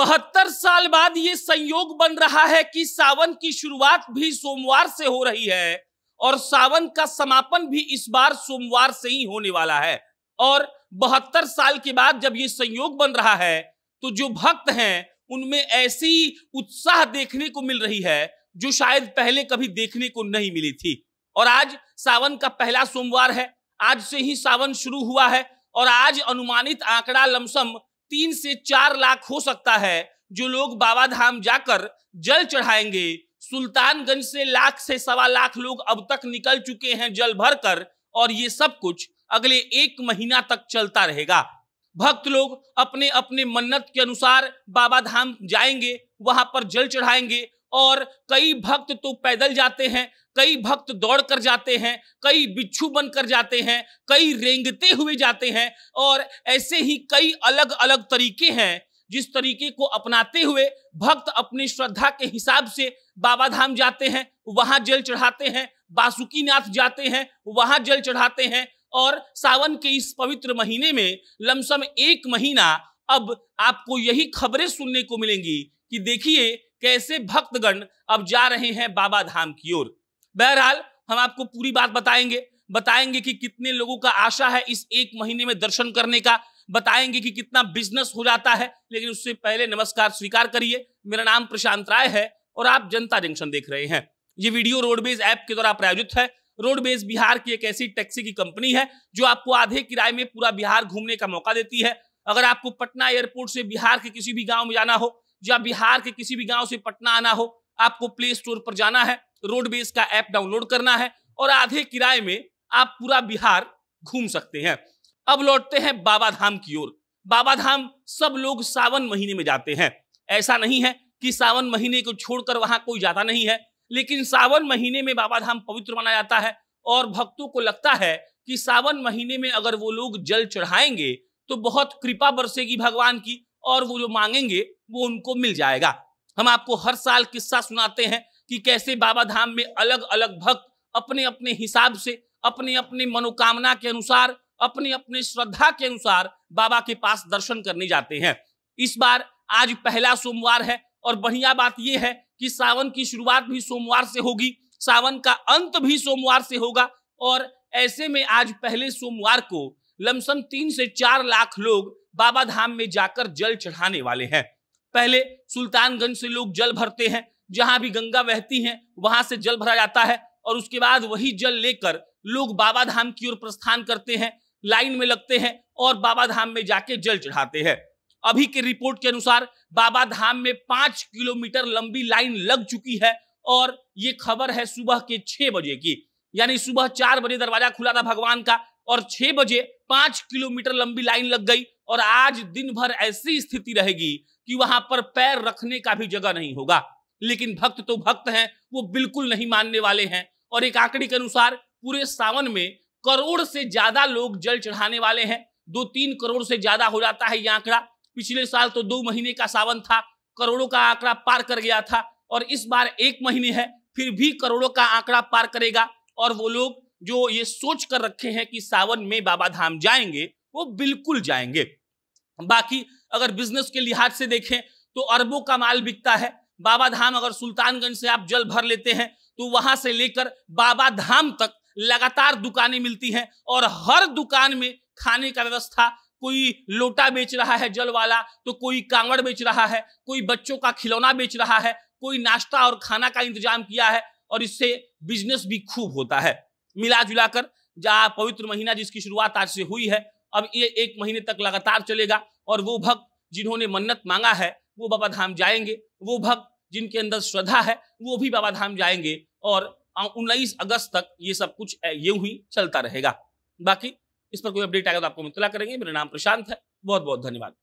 बहत्तर साल बाद ये संयोग बन रहा है कि सावन की शुरुआत भी सोमवार से हो रही है और सावन का समापन भी इस बार सोमवार से ही होने वाला है और बहत्तर साल के बाद जब ये संयोग बन रहा है तो जो भक्त हैं उनमें ऐसी उत्साह देखने को मिल रही है जो शायद पहले कभी देखने को नहीं मिली थी और आज सावन का पहला सोमवार है आज से ही सावन शुरू हुआ है और आज अनुमानित आंकड़ा लमसम तीन से चार लाख हो सकता है जो लोग बाबा धाम जाकर जल चढ़ाएंगे सुल्तानगंज से लाख से सवा लाख लोग अब तक निकल चुके हैं जल भरकर और ये सब कुछ अगले एक महीना तक चलता रहेगा भक्त लोग अपने अपने मन्नत के अनुसार बाबा धाम जाएंगे वहां पर जल चढ़ाएंगे और कई भक्त तो पैदल जाते हैं कई भक्त दौड़ कर जाते हैं कई बिच्छू बनकर जाते हैं कई रेंगते हुए जाते हैं और ऐसे ही कई अलग अलग तरीके हैं जिस तरीके को अपनाते हुए भक्त अपनी श्रद्धा के हिसाब से बाबा धाम जाते हैं वहां जल चढ़ाते हैं बासुकी नाथ जाते हैं वहां जल चढ़ाते हैं और सावन के इस पवित्र महीने में लमसम एक महीना अब आपको यही खबरें सुनने को मिलेंगी कि देखिए कैसे भक्तगण अब जा रहे हैं बाबा धाम की ओर बहरहाल हम आपको पूरी बात बताएंगे बताएंगे कि कितने लोगों का आशा है इस एक महीने में दर्शन करने का बताएंगे कि कितना बिजनेस हो जाता है लेकिन उससे पहले नमस्कार स्वीकार करिए मेरा नाम प्रशांत राय है और आप जनता जंक्शन देख रहे हैं ये वीडियो रोडवेज ऐप के द्वारा प्रायोजित है रोडवेज बिहार की एक ऐसी टैक्सी की कंपनी है जो आपको आधे किराए में पूरा बिहार घूमने का मौका देती है अगर आपको पटना एयरपोर्ट से बिहार के किसी भी गांव में जाना हो या बिहार के किसी भी गांव से पटना आना हो आपको प्ले स्टोर पर जाना है रोडवेज का ऐप डाउनलोड करना है और आधे किराए में आप पूरा बिहार घूम सकते हैं अब लौटते हैं बाबा धाम की ओर बाबा धाम सब लोग सावन महीने में जाते हैं ऐसा नहीं है कि सावन महीने को छोड़कर वहां कोई जाता नहीं है लेकिन सावन महीने में बाबा धाम पवित्र माना जाता है और भक्तों को लगता है कि सावन महीने में अगर वो लोग जल चढ़ाएंगे तो बहुत कृपा बरसेगी भगवान की और वो जो मांगेंगे वो उनको मिल जाएगा हम आपको हर साल किस्सा सुनाते हैं कि कैसे बाबा धाम में अलग अलग भक्त अपने अपने हिसाब से अपने अपने मनोकामना के अनुसार अपने अपने श्रद्धा के अनुसार बाबा के पास दर्शन करने जाते हैं इस बार आज पहला सोमवार है और बढ़िया बात यह है कि सावन की शुरुआत भी सोमवार से होगी सावन का अंत भी सोमवार से होगा और ऐसे में आज पहले सोमवार को लमसम तीन से चार लाख लोग बाबा धाम में जाकर जल चढ़ाने वाले हैं पहले सुल्तानगंज से लोग जल भरते हैं जहां भी गंगा बहती है वहां से जल भरा जाता है और उसके बाद वही जल लेकर लोग बाबा धाम की ओर प्रस्थान करते हैं लाइन में लगते हैं और बाबा धाम में जाके जल चढ़ाते हैं अभी के रिपोर्ट के अनुसार बाबा धाम में पांच किलोमीटर लंबी लाइन लग चुकी है और ये खबर है सुबह के छह बजे की यानी सुबह चार बजे दरवाजा खुला था भगवान का और छह बजे पांच किलोमीटर लंबी लाइन लग गई और आज दिन भर ऐसी स्थिति रहेगी कि वहां पर पैर रखने का भी जगह नहीं होगा लेकिन भक्त तो भक्त हैं वो बिल्कुल नहीं मानने वाले हैं और एक आंकड़े के अनुसार पूरे सावन में करोड़ से ज्यादा लोग जल चढ़ाने वाले हैं दो तीन करोड़ से ज्यादा हो जाता है ये आंकड़ा पिछले साल तो दो महीने का सावन था करोड़ों का आंकड़ा पार कर गया था और इस बार एक महीने है फिर भी करोड़ों का आंकड़ा पार करेगा और वो लोग जो ये सोच कर रखे हैं कि सावन में बाबा धाम जाएंगे वो बिल्कुल जाएंगे बाकी अगर बिजनेस के लिहाज से देखें तो अरबों का माल बिकता है बाबा धाम अगर सुल्तानगंज से आप जल भर लेते हैं तो वहां से लेकर बाबा धाम तक लगातार दुकानें मिलती हैं और हर दुकान में खाने का व्यवस्था कोई लोटा बेच रहा है जल वाला तो कोई कांवड़ बेच रहा है कोई बच्चों का खिलौना बेच रहा है कोई नाश्ता और खाना का इंतजाम किया है और इससे बिजनेस भी खूब होता है मिला जुला जहाँ पवित्र महीना जिसकी शुरुआत आज से हुई है अब ये एक महीने तक लगातार चलेगा और वो भक्त जिन्होंने मन्नत मांगा है वो बाबा धाम जाएंगे वो भक्त जिनके अंदर श्रद्धा है वो भी बाबा धाम जाएंगे और उन्नीस अगस्त तक ये सब कुछ ये ही चलता रहेगा बाकी इस पर कोई अपडेट आएगा तो आपको मुतला करेंगे मेरा नाम प्रशांत है बहुत बहुत धन्यवाद